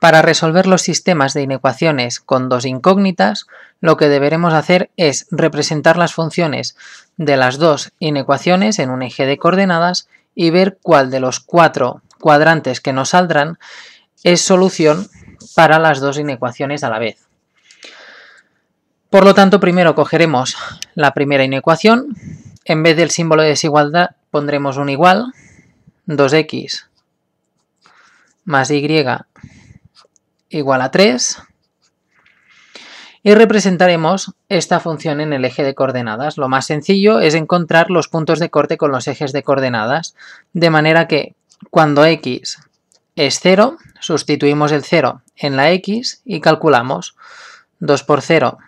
Para resolver los sistemas de inecuaciones con dos incógnitas, lo que deberemos hacer es representar las funciones de las dos inecuaciones en un eje de coordenadas y ver cuál de los cuatro cuadrantes que nos saldrán es solución para las dos inecuaciones a la vez. Por lo tanto, primero cogeremos la primera inecuación, en vez del símbolo de desigualdad pondremos un igual, 2x más y igual a 3 y representaremos esta función en el eje de coordenadas. Lo más sencillo es encontrar los puntos de corte con los ejes de coordenadas, de manera que cuando x es 0, sustituimos el 0 en la x y calculamos 2 por 0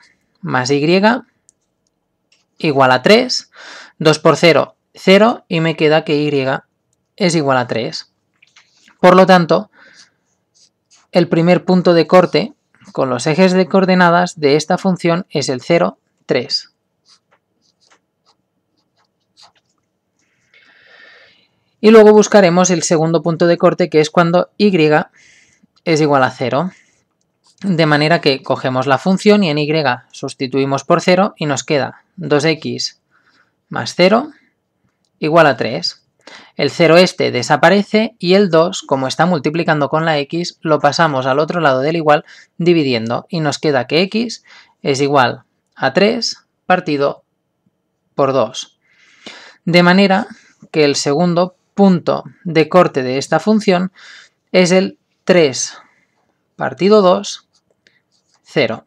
más y igual a 3, 2 por 0, 0 y me queda que y es igual a 3. Por lo tanto, el primer punto de corte con los ejes de coordenadas de esta función es el 0, 3. Y luego buscaremos el segundo punto de corte que es cuando y es igual a 0. De manera que cogemos la función y en y sustituimos por 0 y nos queda 2x más 0 igual a 3. El 0 este desaparece y el 2, como está multiplicando con la x, lo pasamos al otro lado del igual dividiendo y nos queda que x es igual a 3 partido por 2. De manera que el segundo punto de corte de esta función es el 3 partido 2, 0.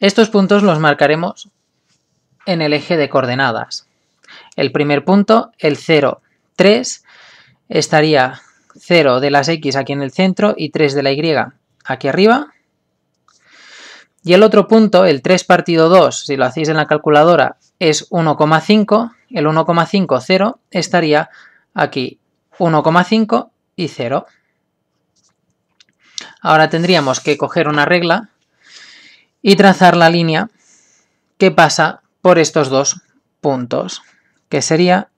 Estos puntos los marcaremos en el eje de coordenadas el primer punto, el 0, 3, estaría 0 de las X aquí en el centro y 3 de la Y aquí arriba. Y el otro punto, el 3 partido 2, si lo hacéis en la calculadora, es 1,5. El 1,5, 0, estaría aquí 1,5 y 0. Ahora tendríamos que coger una regla y trazar la línea que pasa por estos dos puntos que sería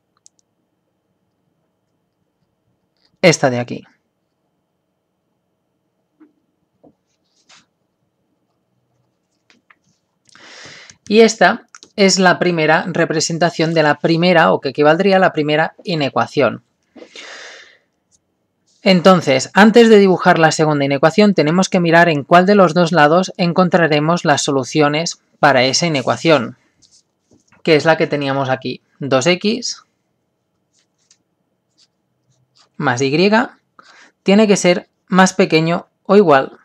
esta de aquí. Y esta es la primera representación de la primera, o que equivaldría a la primera inecuación. Entonces, antes de dibujar la segunda inecuación, tenemos que mirar en cuál de los dos lados encontraremos las soluciones para esa inecuación, que es la que teníamos aquí. 2x más y tiene que ser más pequeño o igual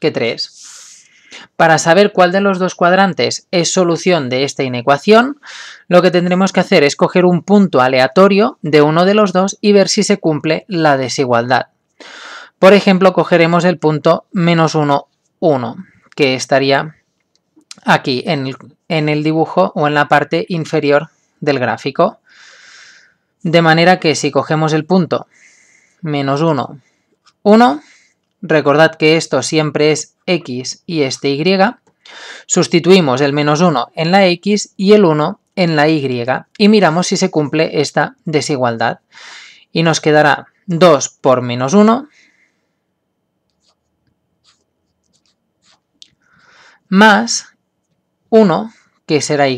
que 3. Para saber cuál de los dos cuadrantes es solución de esta inecuación, lo que tendremos que hacer es coger un punto aleatorio de uno de los dos y ver si se cumple la desigualdad. Por ejemplo, cogeremos el punto menos 1, 1, que estaría aquí en el, en el dibujo o en la parte inferior del gráfico. De manera que si cogemos el punto menos 1, 1, recordad que esto siempre es x y este y, sustituimos el menos 1 en la x y el 1 en la y y miramos si se cumple esta desigualdad. Y nos quedará 2 por menos 1 más 1, que será y,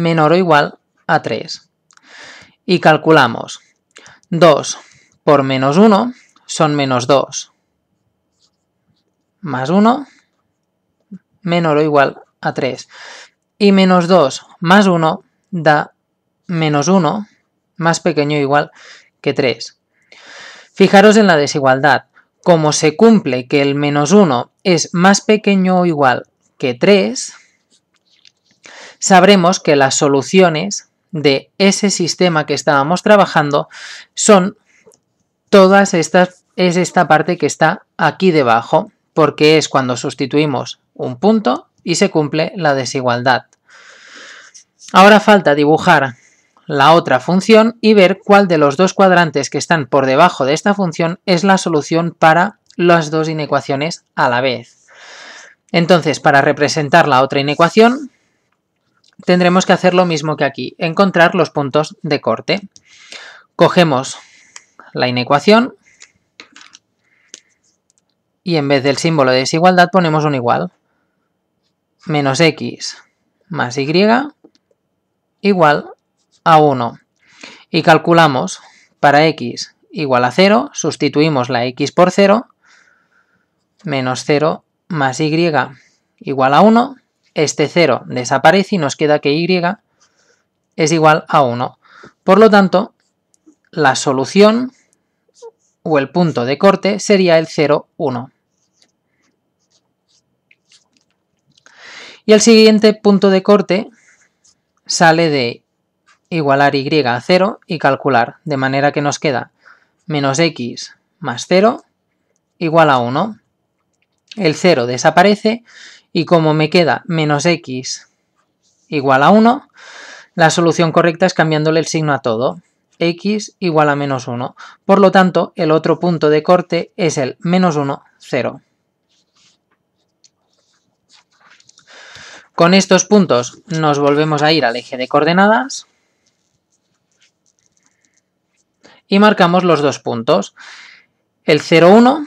menor o igual a 3. Y calculamos 2 por menos 1 son menos 2, más 1 menor o igual a 3. Y menos 2 más 1 da menos 1 más pequeño o igual que 3. Fijaros en la desigualdad. Como se cumple que el menos 1 es más pequeño o igual que 3, sabremos que las soluciones de ese sistema que estábamos trabajando son todas estas, es esta parte que está aquí debajo, porque es cuando sustituimos un punto y se cumple la desigualdad. Ahora falta dibujar la otra función y ver cuál de los dos cuadrantes que están por debajo de esta función es la solución para las dos inecuaciones a la vez. Entonces, para representar la otra inecuación, tendremos que hacer lo mismo que aquí, encontrar los puntos de corte. Cogemos la inecuación y en vez del símbolo de desigualdad ponemos un igual. Menos x más y igual a 1. Y calculamos para x igual a 0, sustituimos la x por 0, menos 0 más y igual a 1, este 0 desaparece y nos queda que y es igual a 1. Por lo tanto, la solución o el punto de corte sería el 0, 1. Y el siguiente punto de corte sale de igualar y a 0 y calcular, de manera que nos queda menos x más 0 igual a 1. El 0 desaparece y como me queda menos x igual a 1, la solución correcta es cambiándole el signo a todo, x igual a menos 1. Por lo tanto, el otro punto de corte es el menos 1, 0. Con estos puntos nos volvemos a ir al eje de coordenadas y marcamos los dos puntos, el 0, 1,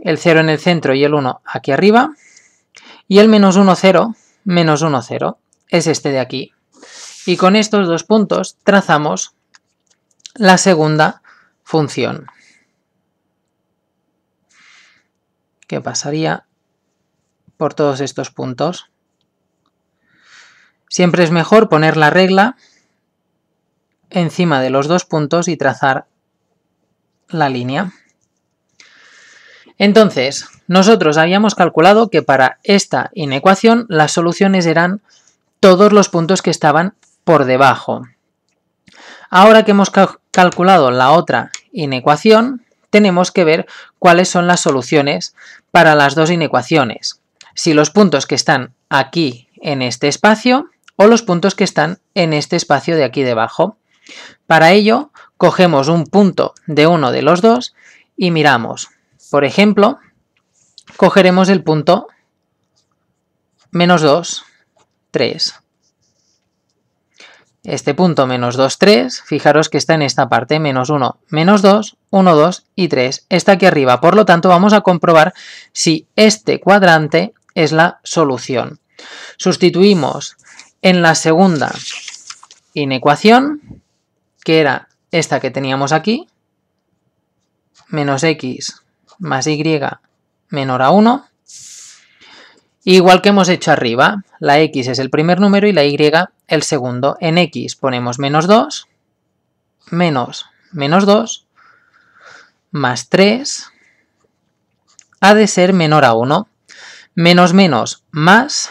el 0 en el centro y el 1 aquí arriba, y el menos 1, 0, menos 1, 0, es este de aquí. Y con estos dos puntos trazamos la segunda función. Que pasaría por todos estos puntos? Siempre es mejor poner la regla encima de los dos puntos y trazar la línea. Entonces, nosotros habíamos calculado que para esta inecuación las soluciones eran todos los puntos que estaban por debajo. Ahora que hemos calculado la otra inecuación, tenemos que ver cuáles son las soluciones para las dos inecuaciones. Si los puntos que están aquí en este espacio o los puntos que están en este espacio de aquí debajo. Para ello, cogemos un punto de uno de los dos y miramos. Por ejemplo, cogeremos el punto menos 2, 3. Este punto menos 2, 3, fijaros que está en esta parte, menos 1, menos 2, 1, 2 y 3. Está aquí arriba, por lo tanto vamos a comprobar si este cuadrante es la solución. Sustituimos en la segunda inecuación, que era esta que teníamos aquí, menos x más y menor a 1. Igual que hemos hecho arriba, la x es el primer número y la y el segundo. En x ponemos menos 2, menos menos 2, más 3, ha de ser menor a 1. Menos menos más,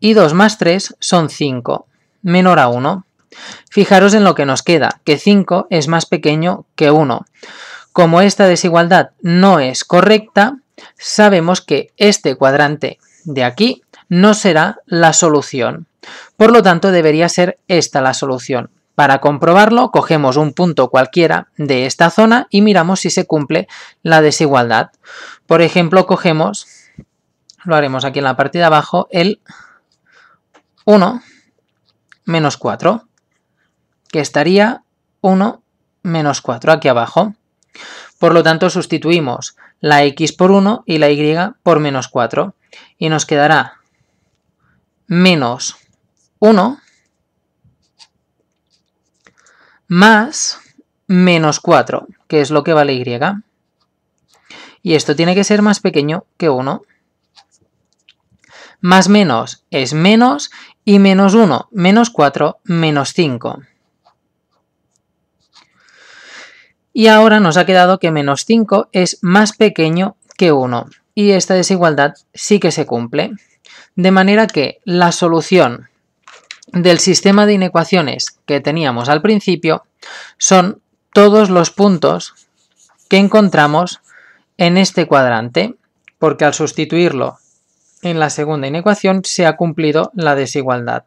y 2 más 3 son 5, menor a 1. Fijaros en lo que nos queda, que 5 es más pequeño que 1. Como esta desigualdad no es correcta, sabemos que este cuadrante de aquí no será la solución. Por lo tanto, debería ser esta la solución. Para comprobarlo, cogemos un punto cualquiera de esta zona y miramos si se cumple la desigualdad. Por ejemplo, cogemos, lo haremos aquí en la parte de abajo, el 1 menos 4 que estaría 1 menos 4 aquí abajo. Por lo tanto, sustituimos la x por 1 y la y por menos 4. Y nos quedará menos 1 más menos 4, que es lo que vale y. Y esto tiene que ser más pequeño que 1. Más menos es menos y menos 1, menos 4, menos 5. Y ahora nos ha quedado que menos 5 es más pequeño que 1. Y esta desigualdad sí que se cumple. De manera que la solución del sistema de inecuaciones que teníamos al principio son todos los puntos que encontramos en este cuadrante, porque al sustituirlo en la segunda inecuación se ha cumplido la desigualdad.